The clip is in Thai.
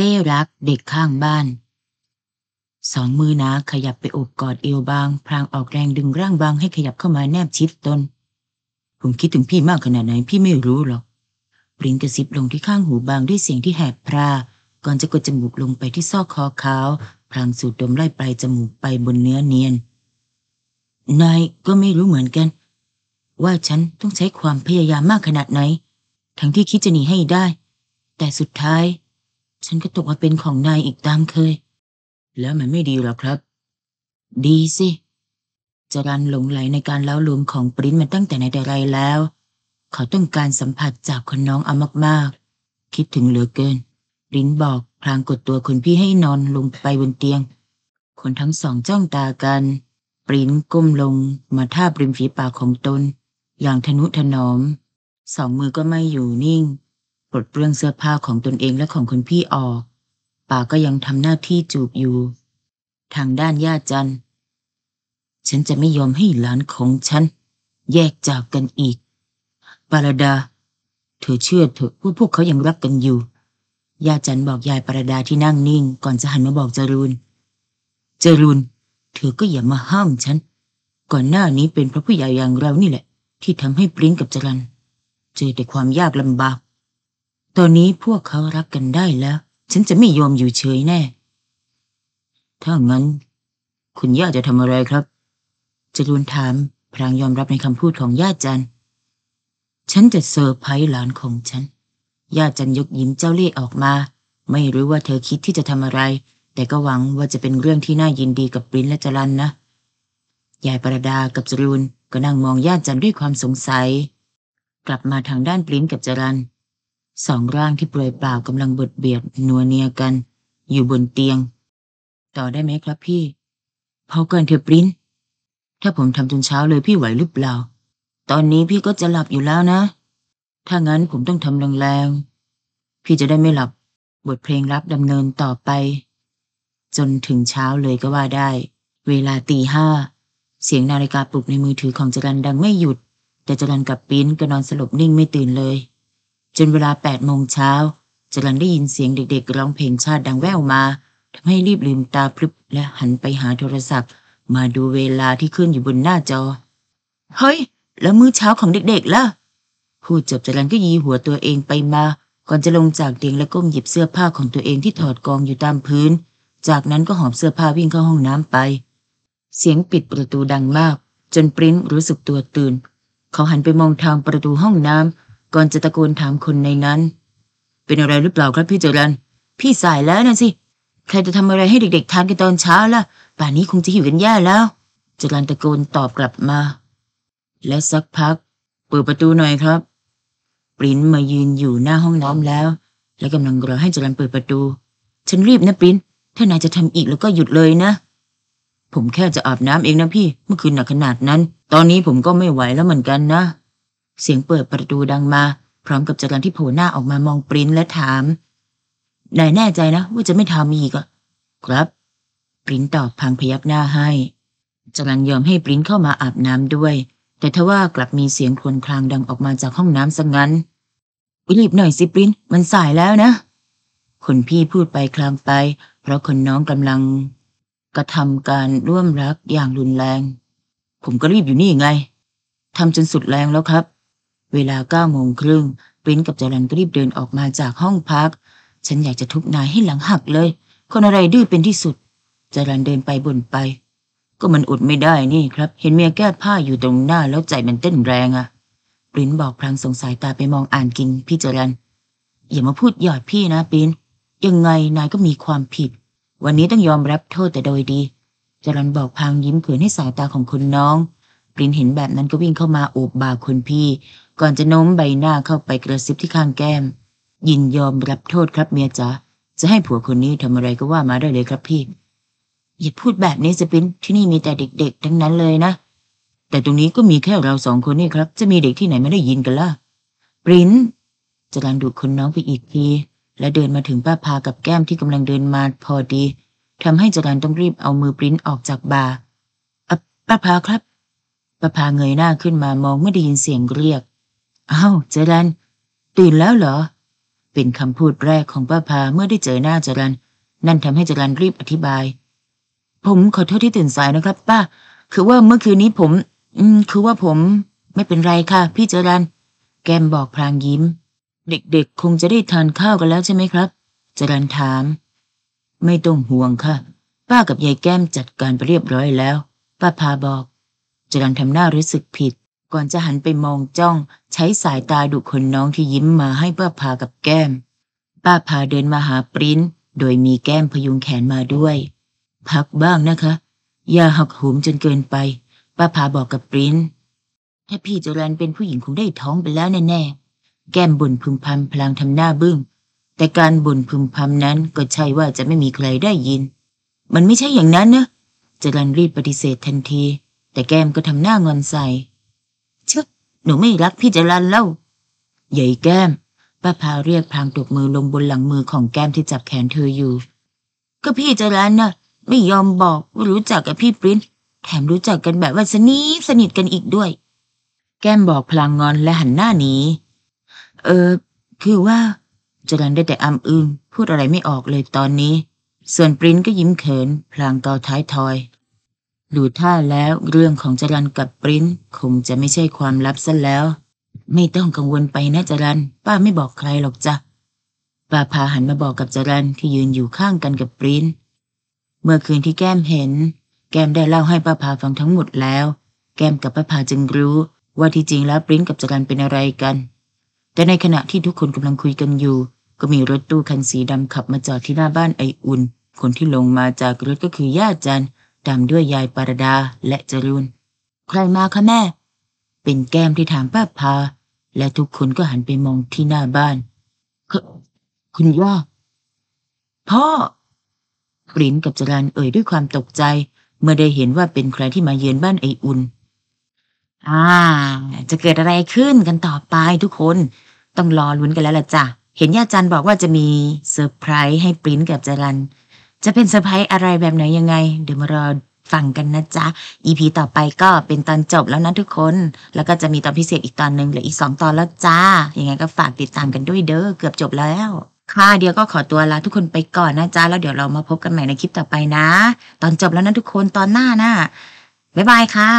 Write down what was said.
เล่รักเด็กข้างบ้าน สอง มือหนาขยับไปอบกอดเอวบางพรางออกแรงดึงร่างบางให้ขยับเข้ามาแนบชิดตนผมคิดถึงพี่มากขนาดไหนพี่ไม่รู้หรอกปริงกระซิบลงที่ข้างหูบางด้วยเสียงที่แหบพราก่อนจะกดจมูกลงไปที่ซอกคอขาวพรางสูดดมไล่ปลายจมูกไปบนเนื้อเนียนนายก็ไม่รู้เหมือนกัน ว่าฉันต้องใช้ความพยายามมากขนาดไหน ทั้งที่คิดจะหนีให้ได้ แต่สุดท้ายฉันก็ตกมาเป็นของนายอีกตามเคย แล้วมันไม่ดีหรอครับ ดีสิจรันหลงไหลในการเล้าลวงของปริ้นมาตั้งแต่ในแต่ไรแล้ว เขาต้องการสัมผัสจากคนน้องเอามากๆ คิดถึงเหลือเกินปริ้นบอกพลางกดตัวคนพี่ให้นอนลงไปบนเตียง คนทั้งสองจ้องตากัน ปริ้นก้มลง มาท่าบริมฝีปากของตน อย่างทนุถนอมสองมือก็ไม่อยู่นิ่งปลดเปลื้องเสื้อผ้าของตนเองและของคุณพี่ออกป่าก็ยังทำหน้าที่จูบอยู่ ทางด้านย่าจันฉันจะไม่ยอมให้หลานของฉัน แยกจากกันอีกปารดาเธอเชื่อเถอะว่าพวกเขายังรักกันอยู่ย่าจันบอกยายปารดาที่นั่งนิ่งก่อนจะหันมาบอกจรูนจรูนเธอก็อย่ามาห้ามฉัน ก่อนหน้านี้เป็นพระผู้ใหญ่อย่างเรานี่แหละ ที่ทำให้ปริ้นกับจรันเจอแต่ความยากลำบากตอนนี้พวกเขารักกันได้แล้ว ฉันจะไม่ยอมอยู่เฉยแน่ถ้างั้น คุณย่าจะทำอะไรครับจะรุนถามพรางยอมรับในคำพูดของย่าจันฉันจะเซอร์ไพรส์หลานของฉันย่าจันยกยิ้มเจ้าเล่ห์ออกมา ไม่รู้ว่าเธอคิดที่จะทำอะไร แต่ก็หวังว่าจะเป็นเรื่องที่น่ายินดีกับปรินและจรันนะยายประดากับจรุนก็นั่งมองย่าจันด้วยความสงสัย กลับมาทางด้านปรินกับจรันสองร่างที่เปลือยเปล่ากำลังบดเบียดนัวเนียกันอยู่บนเตียง ต่อได้ไหมครับพี่พอเกินเถอะปริ้นถ้าผมทำจนเช้าเลยพี่ไหวหรือเปล่า ตอนนี้พี่ก็จะหลับอยู่แล้วนะ ถ้างั้นผมต้องทำแรงๆพี่จะได้ไม่หลับ บทเพลงรับดำเนินต่อไป จนถึงเช้าเลยก็ว่าได้ เวลาตีห้าเสียงนาฬิกาปลุกในมือถือของจรันดังไม่หยุด แต่จรันกับปิ้นก็นอนสลบนิ่งไม่ตื่นเลยจนเวลาแปดโมงเช้าจรันได้ยินเสียงเด็กๆร้องเพลงชาติดังแว่วมาทำให้รีบลืมตาพลึบและหันไปหาโทรศัพท์ มาดูเวลาที่ขึ้นอยู่บนหน้าจอ เฮ้ยแล้วมื้อเช้าของเด็กๆล่ะ พูดจบจรันก็ยีหัวตัวเองไปมา ก่อนจะลงจากเตียงและก้มหยิบเสื้อผ้าของตัวเองที่ถอดกองอยู่ตามพื้น จากนั้นก็หอบเสื้อผ้าวิ่งเข้าห้องน้ำไป เสียงปิดประตูดังมาก จนปริ้นรู้สึกตัวตื่น เขาหันไปมองทางประตูห้องน้ำก่อนจะตะโกนถามคนในนั้น เป็นอะไรหรือเปล่าครับ พี่เจรันพี่สายแล้วนะสิ ใครจะทำอะไรให้เด็ก ๆ ทานกันตอนเช้าล่ะ ป่านนี้คงจะหิวกันแย่แล้วเจรันตะโกนตอบกลับมา และสักพัก เปิดประตูหน่อยครับปรินมายืนอยู่หน้าห้องน้ำแล้ว และกำลังรอให้เจรันเปิดประตู ฉันรีบนะปรินถ้านายจะทำอีกแล้วก็หยุดเลยนะ ผมแค่จะอาบน้ำเองนะพี่เมื่อคืนหนักขนาดนั้น ตอนนี้ผมก็ไม่ไหวแล้วเหมือนกันนะเสียงเปิดประตูดังมาพร้อมกับจกรันที่โผล่หน้าออกมามองปริ้นและถามนายแน่ใจนะว่าจะไม่ทำอีกครับ ปริ้นตอบพังพยักหน้าให้จรันยอมให้ปริ้นเข้ามาอาบน้ำด้วย แต่ทว่ากลับมีเสียงครวญครางดังออกมาจากห้องน้ำักงั้นรีบหน่อยสิปริ้นมันสายแล้วนะคนพี่พูดไปคลางไป เพราะคนน้องกำลัง กระทำการร่วมรักอย่างรุนแรง ผมก็รีบอยู่นี่ไงทำจนสุดแรงแล้วครับเวลาเก้าโมงครึ่งปริ้นกับจรันรีบเดินออกมาจากห้องพัก ฉันอยากจะทุบนายให้หลังหักเลย คนอะไรดื้อเป็นที่สุดจรันเดินไปบ่นไป ก็มันอดไม่ได้นี่ครับ เห็นเมียแก้ผ้าอยู่ตรงหน้าแล้วใจมันเต้นแรงอะปริ้นบอกพลางสงสัยตาไปมองอ่านกินพี่จรันอย่ามาพูดหยอดพี่นะปริ้นยังไงนายก็มีความผิด วันนี้ต้องยอมรับโทษแต่โดยดีจรันบอกพางยิ้มเขินให้สายตาของคุณน้องลินเห็นแบบนั้นก็วิ่งเข้ามาโอบบ่าคุณพี่ ก่อนจะโน้มใบหน้าเข้าไปกระซิบที่ข้างแก้ม ยินยอมรับโทษครับเมียจ๋าจะให้ผัวคนนี้ทำอะไรก็ว่ามาได้เลยครับพี่อย่าพูดแบบนี้สปินที่นี่มีแต่เด็กๆทั้งนั้นเลยนะ แต่ตรงนี้ก็มีแค่เราสองคนนี่ครับ จะมีเด็กที่ไหนไม่ได้ยินกันล่ะปรินจรังดูคนน้องไปอีกทีและเดินมาถึงป้าพากับแก้มที่กำลังเดินมาพอดีทำให้จรันต้องรีบเอามือปริ้นออกจากบาร์ป้าพาครับประพาเงยหน้าขึ้นมามองเมื่อได้ยินเสียงเรียก อ้าวเจรันตื่นแล้วเหรอ เป็นคำพูดแรกของประพาเมื่อได้เจอหน้าเจรัน นั่นทำให้เจรันรีบอธิบาย ผมขอโทษที่ตื่นสายนะครับ ป้า คือว่าเมื่อคืนนี้ผม อืม คือว่าผม ไม่เป็นไรค่ะพี่เจรัน แกมบอกพลางยิ้ม เด็กๆคงจะได้ทานข้าวกันแล้วใช่ไหมครับเจรันถาม ไม่ต้องห่วงค่ะ ป้ากับยายแก้มจัดการไปเรียบร้อยแล้ว ป้าพาบอกจรันทำหน้ารู้สึกผิด ก่อนจะหันไปมองจ้องใช้สายตาดูคนน้องที่ยิ้มมาให้ป้าพากับแก้ม ป้าพาเดินมาหาปริ้นโดยมีแก้มพยุงแขนมาด้วย พักบ้างนะคะ อย่าหักโหมจนเกินไป ป้าพาบอกกับปริ้น ถ้าพี่จรันเป็นผู้หญิงคงได้ท้องไปแล้วแน่แก้มบ่นพึมพำพลาง ทำหน้าบึง้ง แต่การบ่นพึมพำนั้น ก็ใช่ว่าจะไม่มีใครได้ยิน มันไม่ใช่อย่างนั้นนะจรันรีบปฏิเสธทันทีแต่แก้มก็ทำหน้างอนใส่เชื่อหนูไม่รักพี่จรันแล้วใหญ่แก้ม ป้าพาเรียกพางตบมือลงบนหลังมือของแก้มที่จับแขนเธออยู่ ก็พี่จรันน่ะ ไม่ยอมบอกว่ารู้จักกับพี่ปริ้น แถมรู้จักกันแบบว่าสนิทสนิทกันอีกด้วย แก้มบอกพลางงอนและหันหน้าหนี เออ คือว่าจรันได้แต่อ้ำอึงพูดอะไรไม่ออกเลยตอนนี้ ส่วนปริ้นก็ยิ้มเขินพลางเกาท้ายทอยดูท่าแล้วเรื่องของจรันกับปริ้นคงจะไม่ใช่ความลับซะแล้ว ไม่ต้องกังวลไปนะจรันป้าไม่บอกใครหรอกจ้ะป้าพาหันมาบอกกับจรันที่ยืนอยู่ข้างกันกับปริ้นเมื่อคืนที่แก้มเห็น แก้มได้เล่าให้ป้าพาฟังทั้งหมดแล้ว แก้มกับป้าพาจึงรู้ว่าที่จริงแล้วปริ้นกับจรันเป็นอะไรกัน แต่ในขณะที่ทุกคนกำลังคุยกันอยู่ ก็มีรถตู้คันสีดำขับมาจอดที่หน้าบ้านไออุ่น คนที่ลงมาจากรถก็คือญาติจันทตามด้วยยายปารดาและจรุนใครมาคะแม่ เป็นแก้มที่ถามป้าพา และทุกคนก็หันไปมองที่หน้าบ้านคคุณย่าพ่อปรินกับจรันเอ่ยด้วยความตกใจ เมื่อได้เห็นว่าเป็นใครที่มาเยือนบ้านไออุ่น อ่า จะเกิดอะไรขึ้นกันต่อไปทุกคนต้องรอลุ้นกันแล้วล่ะจ้ะเห็นย่าจันบอกว่าจะมีเซอร์ไพรส์ให้ปรินกับจรันจะเป็นเซอร์ไพรส์อะไรแบบไหนยังไง เดี๋ยวมารอฟังกันนะจ๊ะ EP ต่อไปก็เป็นตอนจบแล้วนะทุกคน แล้วก็จะมีตอนพิเศษอีกตอนหนึ่งเหลืออีก2ตอนแล้วจ้า ยังไงก็ฝากติดตามกันด้วยเด้อเกือบจบแล้ว ค่ะเดี๋ยวก็ขอตัวลาทุกคนไปก่อนนะจ๊ะแล้วเดี๋ยวเรามาพบกันใหม่ในคลิปต่อไปนะ ตอนจบแล้วนะทุกคนตอนหน้านะบ๊ายบายค่ะ